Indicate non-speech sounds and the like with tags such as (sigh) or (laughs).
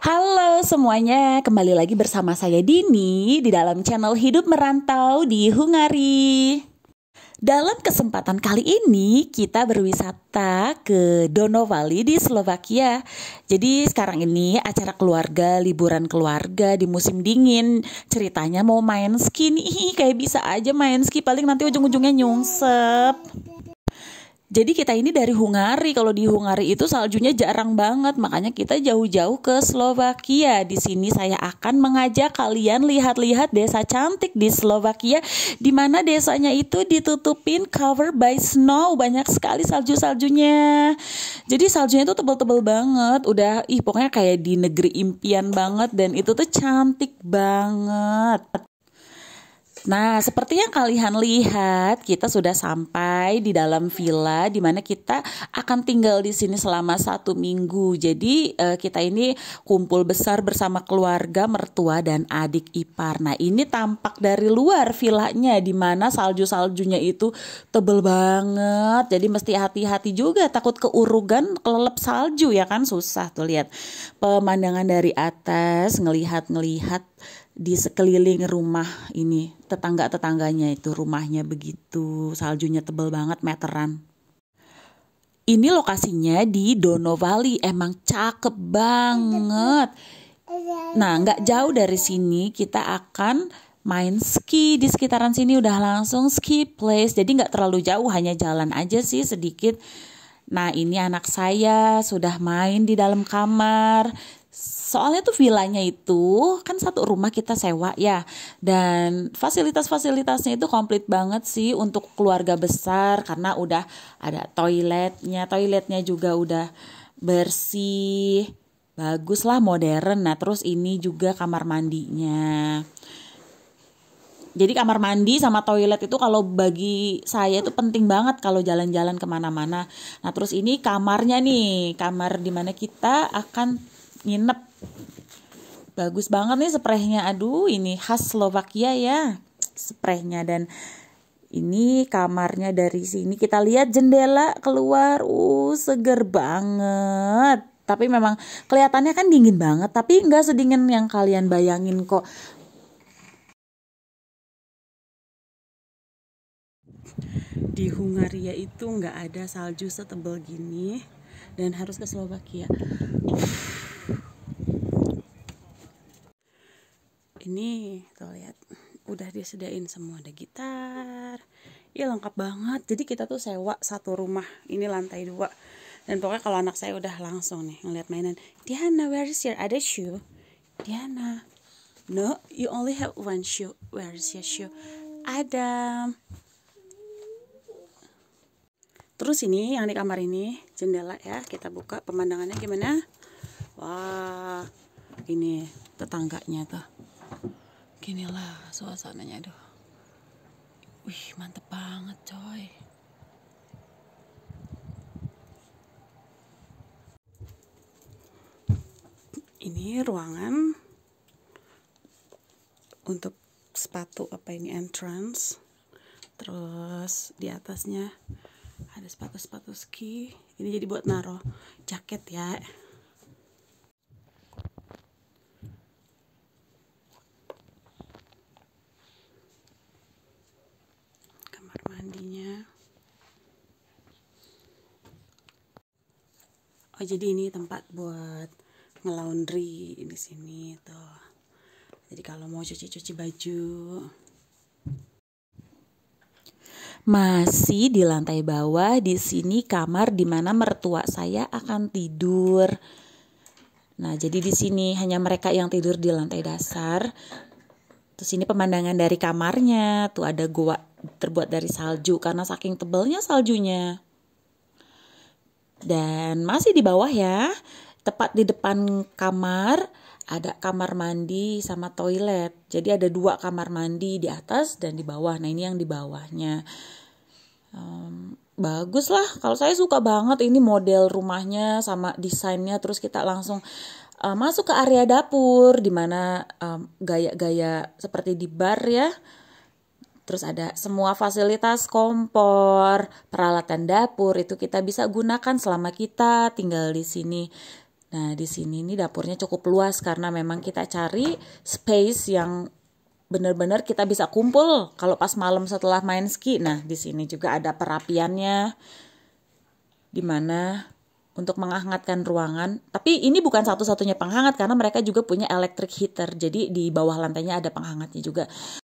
Halo semuanya, kembali lagi bersama saya Dini di dalam channel Hidup Merantau di Hungari. Dalam kesempatan kali ini kita berwisata ke Donovali di Slovakia. Jadi sekarang ini acara keluarga, liburan keluarga di musim dingin. Ceritanya mau main ski nih, (laughs) kayak bisa aja main ski paling nanti ujung-ujungnya nyungsep. Jadi kita ini dari Hungari. Kalau di Hungari itu saljunya jarang banget, makanya kita jauh-jauh ke Slovakia. Di sini saya akan mengajak kalian lihat-lihat desa cantik di Slovakia di mana desanya itu ditutupin cover by snow. Banyak sekali salju-saljunya. Jadi saljunya itu tebel-tebel banget. Udah ih pokoknya kayak di negeri impian banget dan itu tuh cantik banget. Nah, seperti yang kalian lihat, kita sudah sampai di dalam villa di mana kita akan tinggal di sini selama satu minggu. Jadi, uh, kita ini kumpul besar bersama keluarga, mertua, dan adik ipar. Nah, ini tampak dari luar villanya di mana salju-saljunya itu tebel banget. Jadi, mesti hati-hati juga takut keurugan kelelep salju ya kan susah tuh lihat. Pemandangan dari atas ngelihat-ngelihat di sekeliling rumah ini tetangga-tetangganya itu rumahnya begitu saljunya tebel banget meteran. Ini lokasinya di Dono Valley, emang cakep banget. Nah, nggak jauh dari sini kita akan main ski di sekitaran sini udah langsung ski place jadi nggak terlalu jauh hanya jalan aja sih sedikit nah ini anak saya sudah main di dalam kamar soalnya tuh vilanya itu kan satu rumah kita sewa ya dan fasilitas-fasilitasnya itu komplit banget sih untuk keluarga besar karena udah ada toiletnya toiletnya juga udah bersih bagus lah modern nah terus ini juga kamar mandinya jadi kamar mandi sama toilet itu kalau bagi saya itu penting banget kalau jalan-jalan kemana-mana. Nah terus ini kamarnya nih, kamar dimana kita akan nginep bagus banget nih spraynya aduh ini khas Slovakia ya spraynya dan ini kamarnya dari sini kita lihat jendela keluar uh seger banget tapi memang kelihatannya kan dingin banget tapi nggak sedingin yang kalian bayangin kok di Hungaria itu nggak ada salju setebal gini dan harus ke Slovakia ini tuh lihat udah disediain semua ada gitar ya lengkap banget jadi kita tuh sewa satu rumah ini lantai dua dan pokoknya kalau anak saya udah langsung nih ngeliat mainan Diana where is your other shoe Diana no you only have one shoe where is your shoe Adam terus ini yang di kamar ini jendela ya kita buka pemandangannya gimana wah ini tetangganya tuh Beginilah suasananya, aduh. Wih, mantep banget, coy. Ini ruangan untuk sepatu apa ini entrance. Terus di atasnya ada sepatu-sepatu ski. Ini jadi buat naruh jaket ya. oh jadi ini tempat buat ngelaundry di sini tuh jadi kalau mau cuci-cuci baju masih di lantai bawah di sini kamar di mana mertua saya akan tidur. Nah, jadi di sini hanya mereka yang tidur di lantai dasar. Terus ini pemandangan dari kamarnya, tuh ada gua terbuat dari salju karena saking tebelnya saljunya. Dan masih di bawah ya, tepat di depan kamar ada kamar mandi sama toilet. Jadi ada dua kamar mandi di atas dan di bawah. Nah ini yang di bawahnya. Um, bagus lah. Kalau saya suka banget ini model rumahnya sama desainnya. Terus kita langsung uh, masuk ke area dapur dimana um, gaya-gaya seperti di bar ya. Terus ada semua fasilitas kompor, peralatan dapur itu kita bisa gunakan selama kita tinggal di sini. Nah, di sini ini dapurnya cukup luas karena memang kita cari space yang benar-benar kita bisa kumpul kalau pas malam setelah main ski. Nah, di sini juga ada perapiannya di mana untuk menghangatkan ruangan. Tapi ini bukan satu-satunya penghangat karena mereka juga punya electric heater. Jadi di bawah lantainya ada penghangatnya juga.